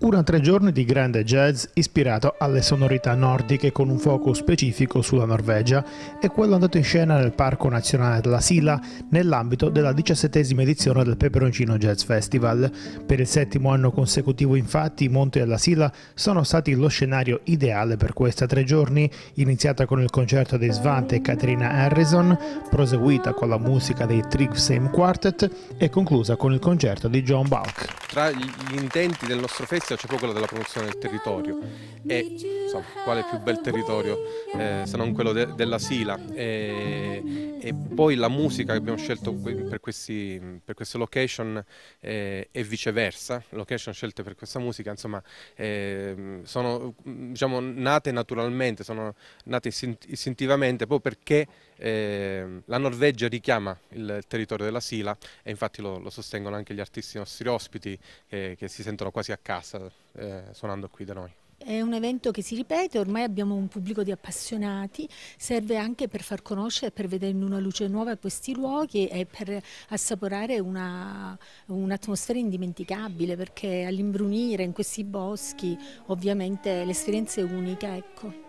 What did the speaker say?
Una tre giorni di grande jazz ispirato alle sonorità nordiche con un focus specifico sulla Norvegia è quello andato in scena nel Parco Nazionale della Sila nell'ambito della diciassettesima edizione del Peperoncino Jazz Festival. Per il settimo anno consecutivo infatti i Monti della Sila sono stati lo scenario ideale per questa tre giorni, iniziata con il concerto di Svante e Katrina Harrison, proseguita con la musica dei Trig Same Quartet e conclusa con il concerto di John Balk tra gli intenti del nostro festival c'è proprio quello della promozione del territorio e insomma, quale più bel territorio eh, se non quello de della Sila e, e, poi la musica che abbiamo scelto per, questi, per queste location eh, e viceversa, location scelte per questa musica insomma eh, sono diciamo, nate naturalmente, sono nate istintivamente proprio perché ehm, la Norvegia richiama il territorio della Sila e infatti lo, lo sostengono anche gli artisti nostri ospiti che, che si sentono quasi a casa eh, suonando qui da noi. È un evento che si ripete, ormai abbiamo un pubblico di appassionati, serve anche per far conoscere, per vedere in una luce nuova questi luoghi e per assaporare un'atmosfera un indimenticabile perché all'imbrunire in questi boschi ovviamente l'esperienza è unica. Ecco.